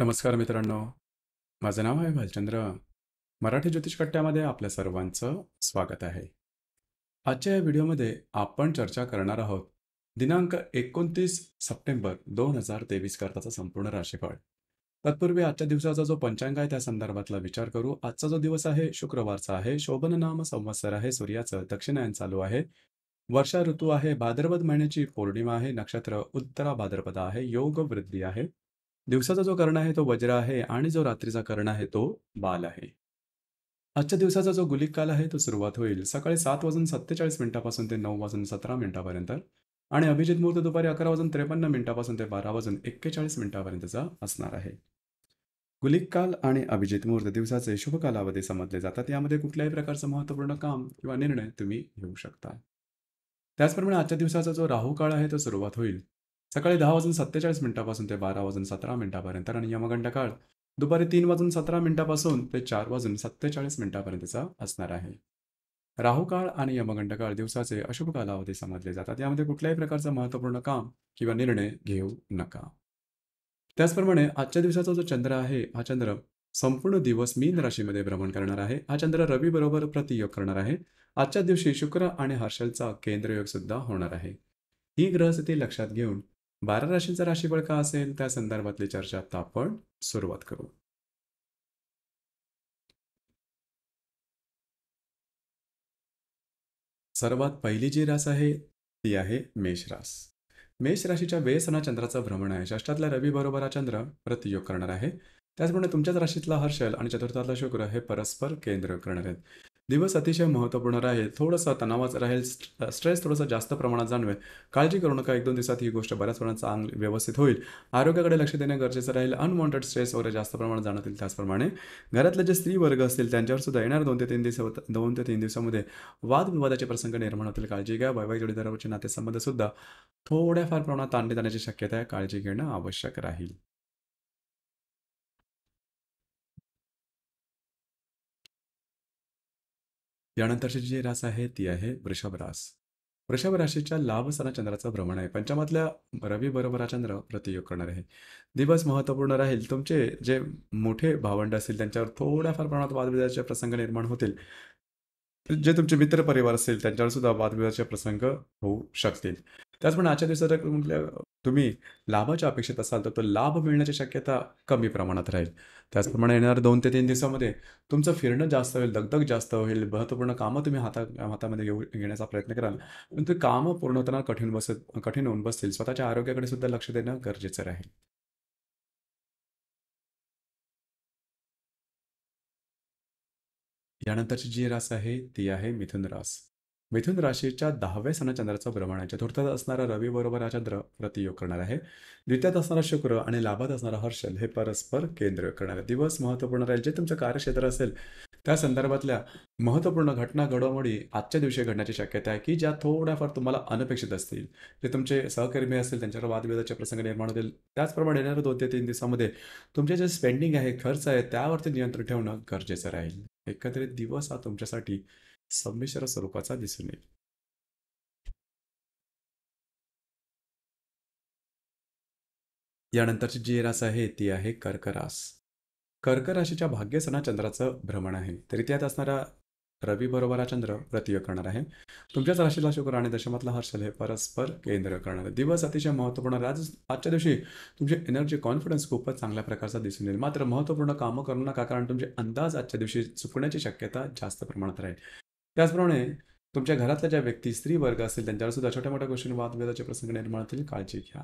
नमस्कार मित्रांनो माझं नाव आहे भालचंद्र मराठी ज्योतिष कट्ट्यामध्ये आपल्या सर्वांचं स्वागत आहे आजच्या या व्हिडिओमध्ये आपण चर्चा करणार आहोत दिनांक एकोणतीस सप्टेंबर दोन हजार तेवीस करताचा संपूर्ण राशीफळ तत्पूर्वी आजच्या दिवसाचा जो पंचांग आहे त्या संदर्भातला विचार करू आजचा जो दिवस आहे शुक्रवारचा आहे शोभन नाम संवत्सर आहे सूर्याचं दक्षिणायन चालू आहे वर्षा ऋतू आहे भाद्रपद महिन्याची पौर्णिमा आहे नक्षत्र उत्तरा भाद्रपद आहे योग वृद्धी आहे दिवसाचा जो कर्ण आहे तो वज्र आहे आणि जो रात्रीचा कर्ण आहे तो बाल आहे आजच्या दिवसाचा जो गुलिक काल आहे तो सुरुवात होईल सकाळी सात वाजून सत्तेचाळीस मिनिटापासून ते नऊ वाजून सतरा मिनिटापर्यंत आणि अभिजित मुहूर्त दुपारी अकरा वाजून त्रेपन्न मिनिटापासून ते बारा वाजून एक्केचाळीस मिनिटापर्यंतचा असणार आहे गुलिक काल आणि अभिजित मुहूर्त दिवसाचे शुभ कालावधी समजले जातात यामध्ये कुठल्याही प्रकारचं महत्त्वपूर्ण काम किंवा निर्णय तुम्ही घेऊ शकता त्याचप्रमाणे आजच्या दिवसाचा जो राहू काळ आहे तो सुरुवात होईल सकाळी दहा वाजून सत्तेचाळीस मिनिटापासून ते बारा वाजून सतरा मिनिटापर्यंत आणि यमगंड काळ दुपारी तीन वाजून सतरा मिनिटापासून ते चार वाजून सत्तेचाळीस मिनिटापर्यंतचा असणार आहे राहू काळ आणि यमगंड काळ दिवसाचे अशुभ कालावधी समजले जातात यामध्ये कुठल्याही प्रकारचं महत्त्वपूर्ण काम किंवा निर्णय घेऊ नका त्याचप्रमाणे आजच्या दिवसाचा जो चंद्र आहे हा चंद्र संपूर्ण दिवस मीन राशीमध्ये भ्रमण करणार आहे हा चंद्र रवी बरोबर प्रतियोग करणार आहे आजच्या दिवशी शुक्र आणि हर्षलचा केंद्रयोग सुद्धा होणार आहे ही ग्रहस्थिती लक्षात घेऊन बारा राशींचा राशीफळ का असेल त्या संदर्भातली चर्चा आता आपण सुरुवात करू सर्वात पहिली जी रास आहे ती आहे मेष रास मेष राशीच्या बेसना चंद्राचं भ्रमण आहे षष्टातल्या रवी बरोबर हा चंद्र प्रतियोग करणार आहे त्याचप्रमाणे तुमच्याच राशीतला हर्षल आणि चतुर्थातला शुक्र हे परस्पर केंद्र करणार आहेत दिवस अतिशय महत्त्वपूर्ण राहील थोडासा तणावाच राहील स्ट्रेस थोडासा जास्त प्रमाणात जाणवेल काळजी करू नका एक दोन दिवसात ही गोष्ट बऱ्याच प्रमाणात चांगली व्यवस्थित होईल आरोग्याकडे लक्ष देणे गरजेचं राहील अनवॉन्टेड स्ट्रेस वगैरे जास्त प्रमाणात जाणवतील त्याचप्रमाणे घरातले जे स्त्री वर्ग असतील त्यांच्यावर सुद्धा येणार दोन ते तीन दिवस दोन ते तीन दिवसामध्ये वादविवादाचे प्रसंग निर्माण होतील काळजी घ्या वैवाहिक जोडीदारावरचे नातेसंबंध सुद्धा थोड्याफार प्रमाणात ताणले जाण्याची शक्यता आहे काळजी घेणं आवश्यक राहील यानंतरचे जे रास आहे ती आहे वृषभ रास वृषभ राशीच्या लाभ सना चंद्राचं भ्रमण आहे पंचमातल्या रवी बरोबर चंद्र प्रतियोग करणार आहे दिवस महत्त्वपूर्ण राहील तुमचे जे मोठे भावंड असतील त्यांच्यावर थोड्याफार प्रमाणात वादविवादाचे प्रसंग निर्माण होतील जे तुमचे मित्र परिवार असेल त्यांच्यावर सुद्धा वादविवादाचे प्रसंग होऊ शकतील त्याचप्रमाणे आजच्या दिवसात जर म्हटल्या तुम्ही लाभाच्या अपेक्षेत असाल तर तो लाभ मिळण्याची शक्यता कमी प्रमाणात राहील त्याचप्रमाणे येणार दोन ते तीन दिवसामध्ये तुमचं फिरणं जास्त होईल दगदग जास्त होईल महत्त्वपूर्ण कामं तुम्ही हाता हातामध्ये घेऊ घेण्याचा प्रयत्न कराल पण ते कामं पूर्ण होताना कठीण बसत कठीण होऊन बसतील स्वतःच्या आरोग्याकडे सुद्धा लक्ष देणं गरजेचं राहील यानंतरची जी रास आहे ती आहे मिथुन रास मिथुन राशीच्या दहाव्या सणा चंद्राचा आहे चतुर्थात असणारा रवी बरोबर हा प्रतियोग करणार आहे द्वितीयात असणारा शुक्र आणि लाभात असणारा हर्षल हे परस्पर केंद्र करणार आहे दिवस महत्त्वपूर्ण राहील जे तुमचं कार्यक्षेत्र असेल त्या संदर्भातल्या महत्त्वपूर्ण घटना घडामोडी आजच्या दिवशी घडण्याची शक्यता आहे की ज्या थोड्याफार तुम्हाला अनपेक्षित असतील जे तुमचे सहकर्मी असतील त्यांच्यावर वादविवादाचे प्रसंग निर्माण होतील त्याचप्रमाणे येणाऱ्या दोन ते तीन दिवसामध्ये तुमचे जे स्पेंडिंग आहे खर्च आहे त्यावरती नियंत्रण ठेवणं गरजेचं राहील एकंदरीत दिवस हा तुमच्यासाठी संमिश्र स्वरूपाचा दिसून येईल यानंतरची जी रास आहे ती आहे कर्क रास कर्क राशीच्या भाग्यसना चंद्राचं भ्रमण आहे तरी त्यात असणारा रवी बरोबर हा चंद्र प्रतियोग करणार आहे तुमच्याच राशीला शुक्र आणि दशमातला हर्षल हे परस्पर केंद्र करणार दिवस अतिशय महत्त्वपूर्ण राज आजच्या दिवशी तुमची एनर्जी कॉन्फिडन्स खूपच चांगल्या प्रकारचा दिसून येईल मात्र महत्त्वपूर्ण कामं करू नका कारण तुमचे अंदाज आजच्या दिवशी चुकण्याची शक्यता जास्त प्रमाणात राहील त्याचप्रमाणे तुमच्या घरातल्या ज्या व्यक्ती स्त्री वर्ग असतील त्यांच्यावर सुद्धा छोट्या मोठ्या गोष्टींवर वादविवादाचे प्रसंग निर्माण होतील काळजी घ्या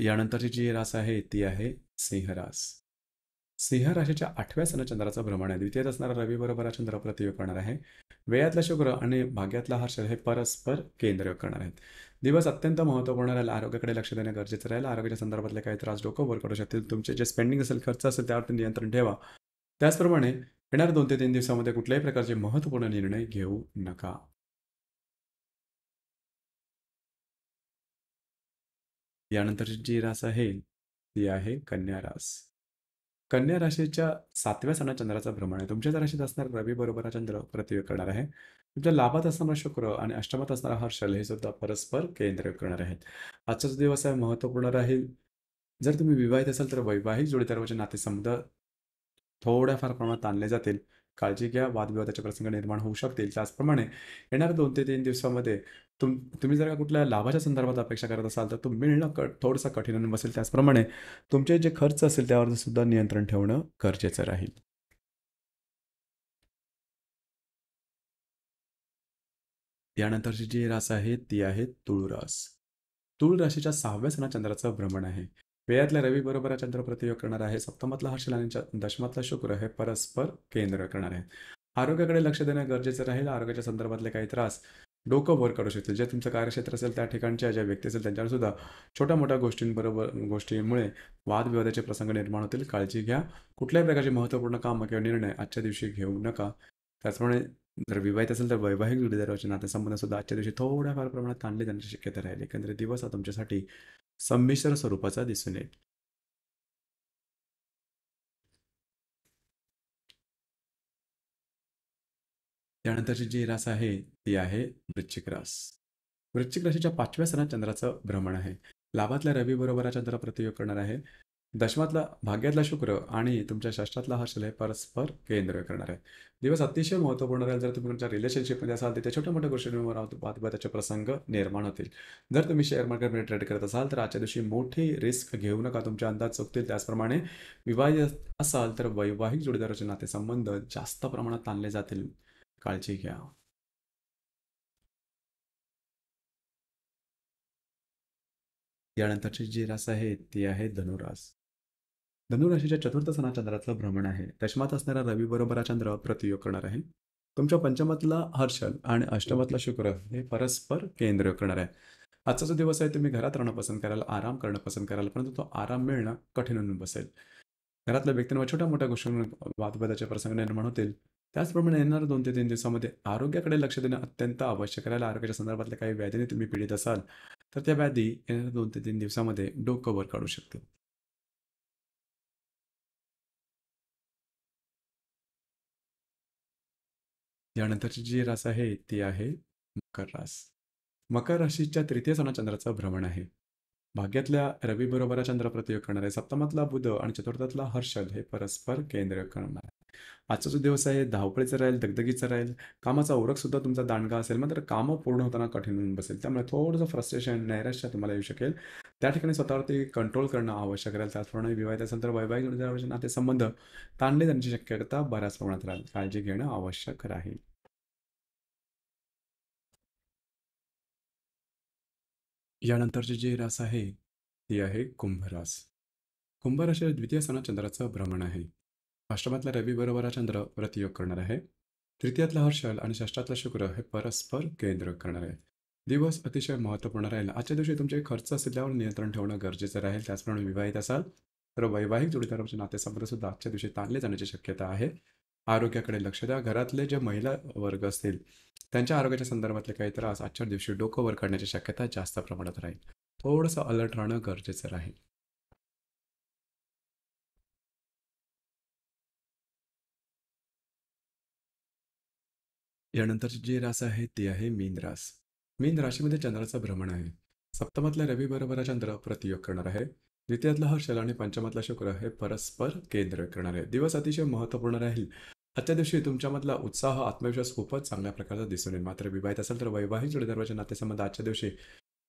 यानंतरची जी रास आहे ती आहे सिंहरास सिंह राशीच्या आठव्या सण चंद्राचं भ्रमण आहे द्वितीयत असणारा रवी बरोबर हा चंद्र प्रतियोग करणार आहे वेयातला शुक्र आणि भाग्यातला हर्ष हे परस्पर केंद्रयोग करणार आहेत दिवस अत्यंत महत्त्वपूर्ण राहिला आरोग्याकडे लक्ष देणं गरजेचं राहिलं आरोग्याच्या संदर्भातले काही त्रास डोकं वर करू शकतील तुमचे जे स्पेंडिंग असेल खर्च असेल त्यावरती नियंत्रण ठेवा त्याचप्रमाणे येणाऱ्या दोन ते तीन दिवसामध्ये कुठल्याही प्रकारचे महत्त्वपूर्ण निर्णय घेऊ नका यानंतरची जी रास आहे ती आहे कन्या रास कन्या राशीच्या सातव्या सणात चंद्राचा भ्रमण आहे तुमच्या राशीत असणार रवी बरोबर हा चंद्र प्रतियोग करणार आहे तुमच्या लाभात असणारा शुक्र आणि अष्टमात असणारा हर्षल हे सुद्धा परस्पर केंद्र करणार आहेत आजचा जो दिवस आहे महत्त्वपूर्ण राहील जर तुम्ही विवाहित असाल तर वैवाहिक वचन नातेसंबंध थोड्याफार प्रमाणात ताणले जातील काळजी घ्या वादविवादाचे प्रसंग निर्माण होऊ शकतील त्याचप्रमाणे येणाऱ्या दोन ते तीन दिवसामध्ये तुम तुम्ही जर का कुठल्या लाभाच्या संदर्भात अपेक्षा करत असाल तर तुम्ही मिळणं क थोडंसं कठीण बसेल त्याचप्रमाणे तुमचे जे खर्च असेल त्यावर सुद्धा नियंत्रण ठेवणं गरजेचं राहील यानंतरची जी रास आहे ती आहे तुळ रास तुळ राशीच्या सहाव्या सणा चंद्राचं भ्रमण आहे वेळातल्या रवी बरोबर चंद्र प्रतियोग करणार आहे सप्तमातला हर्षल आणि दशमातला शुक्र हे परस्पर केंद्र करणार आहे आरोग्याकडे लक्ष देणं गरजेचं राहील आरोग्याच्या संदर्भातले काही त्रास डोकं वर करू शकतील जे तुमचं कार्यक्षेत्र असेल त्या ठिकाणच्या ज्या व्यक्ती असेल त्यांच्यावर सुद्धा छोट्या मोठ्या गोष्टींबरोबर गोष्टींमुळे वादविवादाचे प्रसंग निर्माण होतील काळजी घ्या कुठल्याही प्रकारचे महत्त्वपूर्ण कामं किंवा निर्णय आजच्या दिवशी घेऊ नका त्याचप्रमाणे जर विवाहित असेल तर वैवाहिक जोडीदाराचे सुद्धा आजच्या दिवशी थोड्याफार प्रमाणात ताणले जाण्याची शक्यता राहील एकंदरीत दिवस हा तुमच्यासाठी संमिश्र स्वरूपाचा दिसून येईल त्यानंतरची जी रास आहे ती आहे वृश्चिक रास वृश्चिक राशीच्या पाचव्या सणात चंद्राचं भ्रमण आहे लाभातल्या रवी बरोबर चंद्र प्रतियोग करणार आहे दशमातला भाग्यातला शुक्र आणि तुमच्या षष्टातला हा शलय परस्पर केंद्र करणार आहे दिवस अतिशय महत्त्वपूर्ण राहील जर तुम्ही तुमच्या रिलेशनशिपमध्ये असाल तर त्या छोट्या मोठ्या गोष्टींवर त्याचे प्रसंग निर्माण होतील जर तुम्ही शेअर मार्केटमध्ये ट्रेड करत असाल तर आजच्या दिवशी मोठी रिस्क घेऊ नका तुमचे अंदाज चुकतील त्याचप्रमाणे विवाहित असाल तर वैवाहिक जोडीदाराचे नाते संबंध जास्त प्रमाणात ताणले जातील काळजी घ्या यानंतरची जी रास आहे ती आहे धनुरास धनुराशीच्या चतुर्थ सणा चंद्राचं भ्रमण आहे दशमात असणारा रवी बरोबर चंद्र प्रतियोग करणार आहे तुमच्या पंचमातला हर्षल आणि अष्टमातला शुक्र हे परस्पर केंद्र करणार आहे आजचा जो दिवस आहे तुम्ही घरात राहणं पसंत कराल आराम करणं पसंत कराल परंतु तो आराम मिळणं कठीण होऊन बसेल घरातल्या व्यक्तींवर छोट्या मोठ्या गोष्टी वादविवादाचे प्रसंग निर्माण होतील त्याचप्रमाणे येणार दोन ते तीन दिवसामध्ये आरोग्याकडे लक्ष देणं अत्यंत आवश्यक आहे आरोग्याच्या संदर्भातल्या काही व्याधीने तुम्ही पीडित असाल तर त्या व्याधी येणाऱ्या दोन ते तीन दिवसामध्ये डोकं वर काढू शकते यानंतरची जी रास आहे ती आहे मकर रास मकर राशीच्या तृतीय सणा चंद्राचं भ्रमण आहे भाग्यातल्या रवीबरोबर चंद्र प्रतियोग आहे सप्तमातला बुध आणि चतुर्थातला हर्षद हे परस्पर केंद्र करणार आहे आजचा जो दिवस आहे धावपळीचा राहील दगदगीचा राहील कामाचा ओरख सुद्धा तुमचा दांडगा असेल मात्र कामं पूर्ण होताना कठीण होऊन बसेल त्यामुळे थोडंसं फ्रस्ट्रेशन नैराश्य तुम्हाला येऊ शकेल त्या ठिकाणी स्वतःवरती कंट्रोल करणं आवश्यक राहील त्याचप्रमाणे विवाहित असेल तर वैवाहिक संबंध ताणले जाण्याची शक्यता बऱ्याच प्रमाणात राहील काळजी घेणं आवश्यक राहील यानंतरचे जे रास आहे ती आहे कुंभरास हे द्वितीय सणा चंद्राचं भ्रमण आहे अष्टमातला रवी बरोबर चंद्र व्रतयोग करणार आहे तृतीयातला हर्षल आणि षष्टातला शुक्र हे परस्पर केंद्र करणार आहेत दिवस अतिशय महत्त्वपूर्ण राहील आजच्या दिवशी तुमचे खर्च असेल त्यावर नियंत्रण ठेवणं गरजेचं राहील त्याचप्रमाणे विवाहित असाल तर वैवाहिक जोडीदारांच्या नातेसंबंध सुद्धा आजच्या दिवशी ताणले जाण्याची शक्यता आहे आरोग्याकडे लक्ष द्या घरातले जे महिला वर्ग असतील त्यांच्या आरोग्याच्या संदर्भातले काही त्रास आजच्या दिवशी डोकं वर करण्याची शक्यता जास्त प्रमाणात राहील थोडंसं अलर्ट राहणं गरजेचं राहील यानंतरची जी रास आहे ती आहे मीन रास मीन राशीमध्ये चंद्राचं भ्रमण आहे सप्तमातल्या रवी बरोबर चंद्र प्रतियोग करणार आहे द्वितीयातला हर्षल आणि पंचमातला शुक्र हे परस्पर केंद्र करणार आहे दिवस अतिशय महत्त्वपूर्ण राहील आजच्या दिवशी तुमच्यामधला उत्साह आत्मविश्वास खूपच चांगल्या प्रकारचा दिसून येईल मात्र विवाहित असेल तर वैवाहिक जोडीदारवाच्या नातेसंबंध आजच्या दिवशी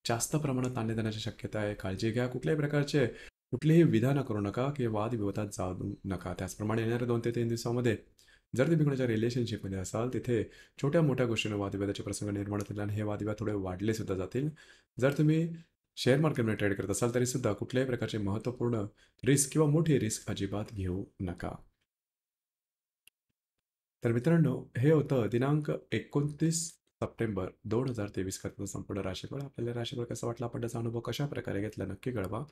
जास्त प्रमाणात ताणले देण्याची शक्यता आहे काळजी घ्या कुठल्याही प्रकारचे कुठलेही विधानं करू नका की वाद विवादात जाऊ नका त्याचप्रमाणे येणाऱ्या दोन ते तीन दिवसामध्ये जर तुम्ही कोणाच्या रिलेशनशिपमध्ये असाल तिथे छोट्या मोठ्या गोष्टींना वादविवादाचे प्रसंग निर्माण होतील आणि हे वादविवाद थोडे वाढले सुद्धा जातील जर तुम्ही शेअर मार्केटमध्ये ट्रेड करत असाल तरीसुद्धा कुठल्याही प्रकारचे महत्त्वपूर्ण रिस्क किंवा मोठी रिस्क अजिबात घेऊ नका तर मित्रांनो हे होतं दिनांक एकोणतीस सप्टेंबर दोन हजार तेवीस करताचं संपूर्ण राशीफळ आपल्याला राशीफळ कसं वाटलं आपण त्याचा अनुभव कशा प्रकारे घेतला नक्की कळवा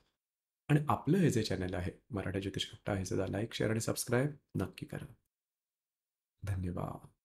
आणि आपलं हे जे चॅनल आहे मराठी ज्योतिष कट्टा हे सुद्धा लाईक शेअर आणि सबस्क्राईब नक्की करा धन्यवाद